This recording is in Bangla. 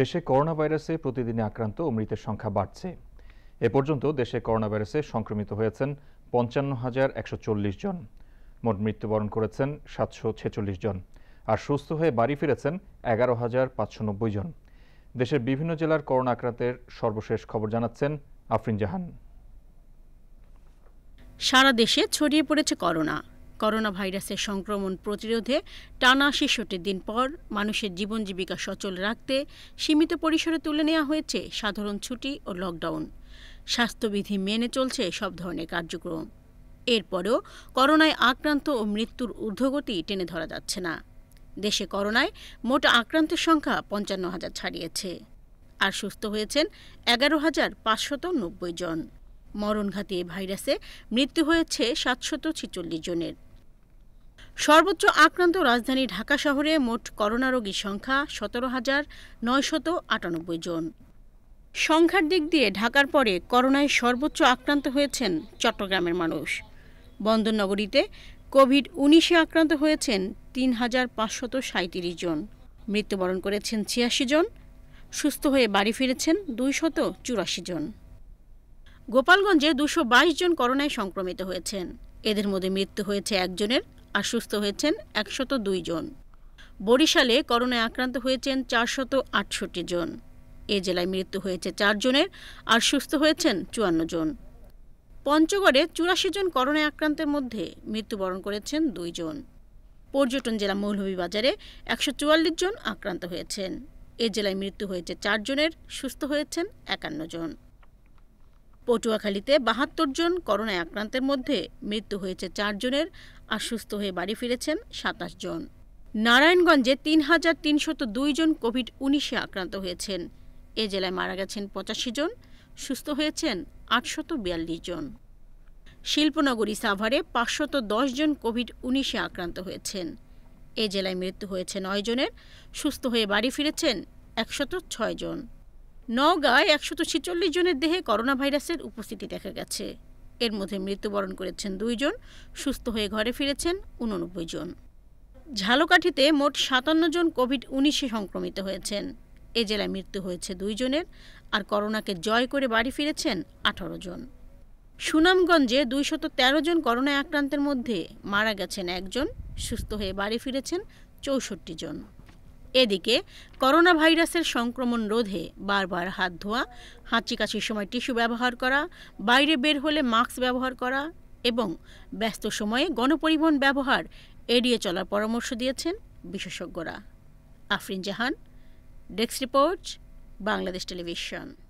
দেশে করোনা ভাইরাসে প্রতিদিনে আক্রান্ত ও মৃতের সংখ্যা বাড়ছে এ পর্যন্ত দেশে করোনা ভাইরাসে সংক্রমিত হয়েছেন পঞ্চান্ন হাজার একশো চল্লিশ জন মোট মৃত্যুবরণ করেছেন সাতশো ছেচল্লিশ জন আর সুস্থ হয়ে বাড়ি ফিরেছেন এগারো হাজার পাঁচশো নব্বই জন দেশের বিভিন্ন জেলার করোনা আক্রান্তের সর্বশেষ খবর জানাচ্ছেন আফরিন জাহান সারা দেশে ছড়িয়ে পড়েছে করোনা করোনা ভাইরাসের সংক্রমণ প্রতিরোধে টানা ছেষট্টি দিন পর মানুষের জীবন জীবিকা সচল রাখতে সীমিত পরিসরে তুলে নেওয়া হয়েছে সাধারণ ছুটি ও লকডাউন স্বাস্থ্যবিধি মেনে চলছে সব ধরনের কার্যক্রম এরপরেও করোনায় আক্রান্ত ও মৃত্যুর ঊর্ধ্বগতি টেনে ধরা যাচ্ছে না দেশে করোনায় মোট আক্রান্তের সংখ্যা পঞ্চান্ন হাজার ছাড়িয়েছে আর সুস্থ হয়েছেন এগারো হাজার পাঁচশত নব্বই জন মরণঘাতী এ ভাইরাসে মৃত্যু হয়েছে সাতশত ছেচল্লিশ জনের সর্বোচ্চ আক্রান্ত রাজধানী ঢাকা শহরে মোট করোনা রোগীর সংখ্যা সতেরো হাজার নয়শত আটানব্বই জন সংখ্যার দিক দিয়ে ঢাকার পরে করোনায় সর্বোচ্চ আক্রান্ত হয়েছেন চট্টগ্রামের মানুষ বন্দরনগরীতে কোভিড উনিশে আক্রান্ত হয়েছেন তিন হাজার পাঁচশত সাঁত্রিশ জন মৃত্যুবরণ করেছেন ছিয়াশি জন সুস্থ হয়ে বাড়ি ফিরেছেন দুইশত চুরাশি জন গোপালগঞ্জে দুশো বাইশ জন করোনায় সংক্রমিত হয়েছেন এদের মধ্যে মৃত্যু হয়েছে একজনের আর সুস্থ হয়েছেন একশত দুই জন বরিশালে করোনায় আক্রান্ত হয়েছেন চারশত আটষট্টি জন এ জেলায় মৃত্যু হয়েছে চারজনের আর সুস্থ হয়েছেন চুয়ান্ন জন পঞ্চগড়ে চুরাশি জন করোনায় আক্রান্তের মধ্যে মৃত্যুবরণ করেছেন দুইজন পর্যটন জেলা মৌলভীবাজারে একশো চুয়াল্লিশ জন আক্রান্ত হয়েছেন এ জেলায় মৃত্যু হয়েছে চারজনের সুস্থ হয়েছেন একান্ন জন পটুয়াখালীতে বাহাত্তর জন করোনায় আক্রান্তের মধ্যে মৃত্যু হয়েছে চারজনের আর সুস্থ হয়ে বাড়ি ফিরেছেন সাতাশ জন নারায়ণগঞ্জে তিন হাজার তিনশত দুই জন কোভিড উনিশে আক্রান্ত হয়েছেন এ জেলায় মারা গেছেন পঁচাশি জন সুস্থ হয়েছেন আটশত বিয়াল্লিশ জন শিল্পনগরী সাভারে পাঁচশত দশ জন কোভিড উনিশে আক্রান্ত হয়েছেন এ জেলায় মৃত্যু হয়েছে নয় জনের সুস্থ হয়ে বাড়ি ফিরেছেন একশত ছয় জন নওগাঁয় একশত ছেচল্লিশ জনের দেহে করোনা ভাইরাসের উপস্থিতি দেখা গেছে এর মধ্যে মৃত্যুবরণ করেছেন দুইজন সুস্থ হয়ে ঘরে ফিরেছেন উননব্বই জন ঝালকাঠিতে মোট সাতান্ন জন কোভিড উনিশে সংক্রমিত হয়েছেন এ জেলায় মৃত্যু হয়েছে দুইজনের আর করোনাকে জয় করে বাড়ি ফিরেছেন আঠারো জন সুনামগঞ্জে দুইশত তেরো জন করোনায় আক্রান্তের মধ্যে মারা গেছেন একজন সুস্থ হয়ে বাড়ি ফিরেছেন চৌষট্টি জন এদিকে করোনা ভাইরাসের সংক্রমণ রোধে বারবার হাত ধোয়া হাঁচি কাশির সময় টিস্যু ব্যবহার করা বাইরে বের হলে মাস্ক ব্যবহার করা এবং ব্যস্ত সময়ে গণপরিবহন ব্যবহার এড়িয়ে চলার পরামর্শ দিয়েছেন বিশেষজ্ঞরা Afrin Jahan desk report Bangladesh television